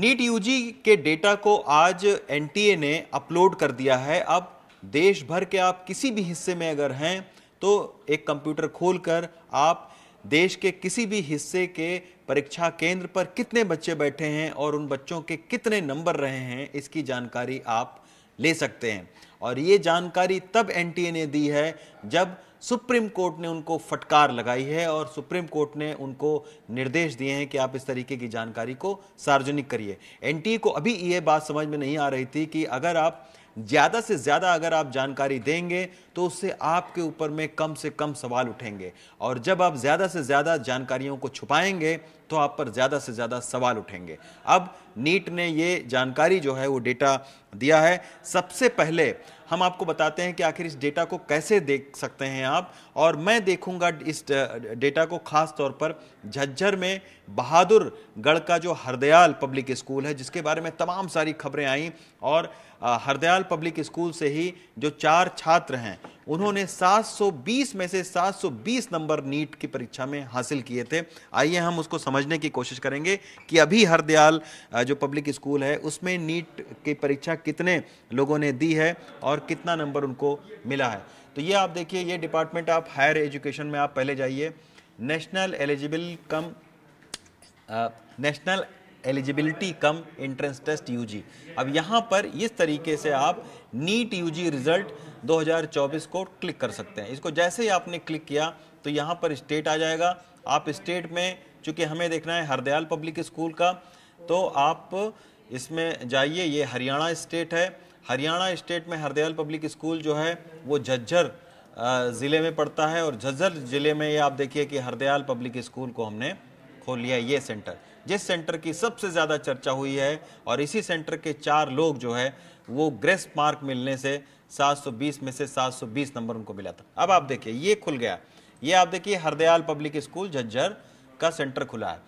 NEET UG के data को आज एनटीए ने अपलोड कर दिया है अब देश भर के आप किसी भी हिस्से में अगर हैं तो एक कंप्यूटर खोलकर आप देश के किसी भी हिस्से के परीक्षा केंद्र पर कितने बच्चे बैठे हैं और उन बच्चों के कितने नंबर रहे हैं इसकी जानकारी आप ले सकते हैं और ये जानकारी तब एनटीए ने दी है जब सुप्रीम कोर्ट ने उनको फटकार लगाई है और सुप्रीम कोर्ट ने उनको निर्देश दिए हैं कि आप इस तरीके की जानकारी को सार्वजनिक करिए एनटीए को अभी ये बात समझ में नहीं आ रही थी कि अगर आप ज़्यादा से ज़्यादा अगर आप जानकारी देंगे तो उससे आपके ऊपर में कम से कम सवाल उठेंगे और जब आप ज़्यादा से ज़्यादा जानकारियों को छुपाएंगे तो आप पर ज़्यादा से ज़्यादा सवाल उठेंगे अब नीट ने ये जानकारी जो है वो डेटा दिया है सबसे पहले हम आपको बताते हैं कि आखिर इस डेटा को कैसे देख सकते हैं आप और मैं देखूंगा इस डेटा को खास तौर पर झज्जर में बहादुरगढ़ का जो हरदयाल पब्लिक स्कूल है जिसके बारे में तमाम सारी खबरें आई और हरदयाल पब्लिक स्कूल से ही जो चार छात्र हैं उन्होंने 720 में से 720 नंबर नीट की परीक्षा में हासिल किए थे आइए हम उसको समझने की कोशिश करेंगे कि अभी हरदयाल जो पब्लिक स्कूल है उसमें नीट की परीक्षा कितने लोगों ने दी है और कितना नंबर उनको मिला है तो ये आप देखिए ये डिपार्टमेंट आप हायर एजुकेशन में आप पहले जाइए national eligible cum national eligibility cum entrance test UG अब यहाँ पर इस तरीके से आप नीट यूजी रिजल्ट 2024 को क्लिक कर सकते हैं इसको जैसे ही आपने क्लिक किया तो यहाँ पर स्टेट आ जाएगा आप स्टेट में चूँकि हमें देखना है हरदयाल पब्लिक स्कूल का तो आप इसमें जाइए ये हरियाणा स्टेट है हरियाणा स्टेट में हरदयाल पब्लिक स्कूल जो है वो झज्जर ज़िले में पड़ता है और झज्जर ज़िले में ये आप देखिए कि हरदयाल पब्लिक स्कूल को हमने खोल लिया ये सेंटर जिस सेंटर की सबसे ज़्यादा चर्चा हुई है और इसी सेंटर के चार लोग जो है वो ग्रेस मार्क मिलने से 720 में से 720 नंबर उनको मिला था अब आप देखिए ये खुल गया ये आप देखिए हरदयाल पब्लिक स्कूल झज्जर का सेंटर खुला है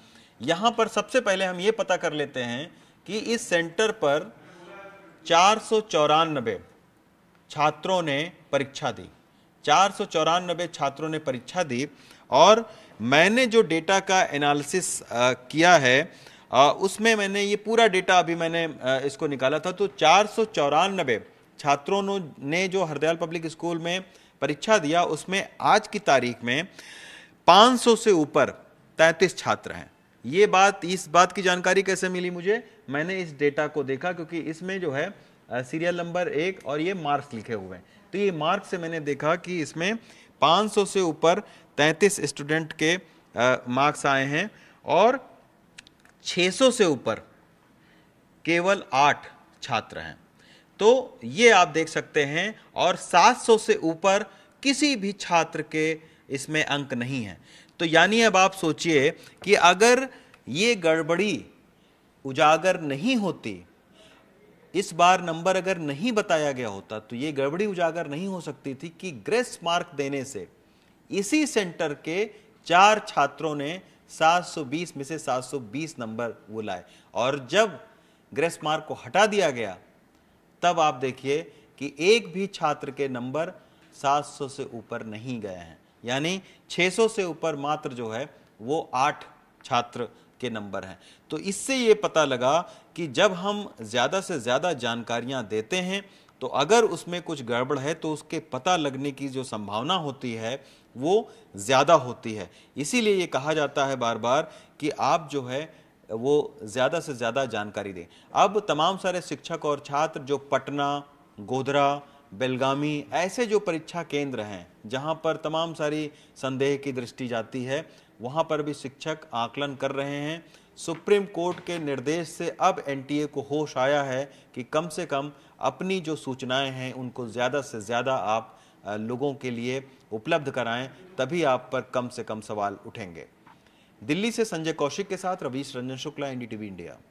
यहाँ पर सबसे पहले हम ये पता कर लेते हैं कि इस सेंटर पर चार छात्रों ने परीक्षा दी चार सौ चौरानबे छात्रों ने परीक्षा दी और मैंने जो डेटा का एनालिसिस किया है उसमें मैंने ये पूरा डेटा अभी मैंने इसको निकाला था तो चार सौ चौरानबे छात्रों ने जो हरदयाल पब्लिक स्कूल में परीक्षा दिया उसमें आज की तारीख में 500 से ऊपर तैंतीस छात्र हैं ये बात इस बात की जानकारी कैसे मिली मुझे मैंने इस डेटा को देखा क्योंकि इसमें जो है सीरियल नंबर एक और ये मार्क्स लिखे हुए हैं तो ये मार्क्स से मैंने देखा कि इसमें 500 से ऊपर 33 स्टूडेंट के मार्क्स आए हैं और 600 से ऊपर केवल आठ छात्र हैं तो ये आप देख सकते हैं और 700 से ऊपर किसी भी छात्र के इसमें अंक नहीं है तो यानी अब आप सोचिए कि अगर ये गड़बड़ी उजागर नहीं होती इस बार नंबर अगर नहीं बताया गया होता तो ये गड़बड़ी उजागर नहीं हो सकती थी कि ग्रेस मार्क देने से इसी सेंटर के चार छात्रों ने 720 में से 720 नंबर वो लाए और जब ग्रेस मार्क को हटा दिया गया तब आप देखिए कि एक भी छात्र के नंबर 700 से ऊपर नहीं गए हैं यानी 600 से ऊपर मात्र जो है वो आठ छात्र के नंबर हैं तो इससे ये पता लगा कि जब हम ज़्यादा से ज़्यादा जानकारियाँ देते हैं तो अगर उसमें कुछ गड़बड़ है तो उसके पता लगने की जो संभावना होती है वो ज़्यादा होती है इसीलिए ये कहा जाता है बार बार कि आप जो है वो ज़्यादा से ज़्यादा जानकारी दें अब तमाम सारे शिक्षक और छात्र जो पटना गोधरा बेलगामी ऐसे जो परीक्षा केंद्र हैं जहां पर तमाम सारी संदेह की दृष्टि जाती है वहां पर भी शिक्षक आकलन कर रहे हैं सुप्रीम कोर्ट के निर्देश से अब एनटीए को होश आया है कि कम से कम अपनी जो सूचनाएं हैं उनको ज़्यादा से ज़्यादा आप लोगों के लिए उपलब्ध कराएं तभी आप पर कम से कम सवाल उठेंगे दिल्ली से संजय कौशिक के साथ रवीश रंजन शुक्ला एनडीटीवी इंडिया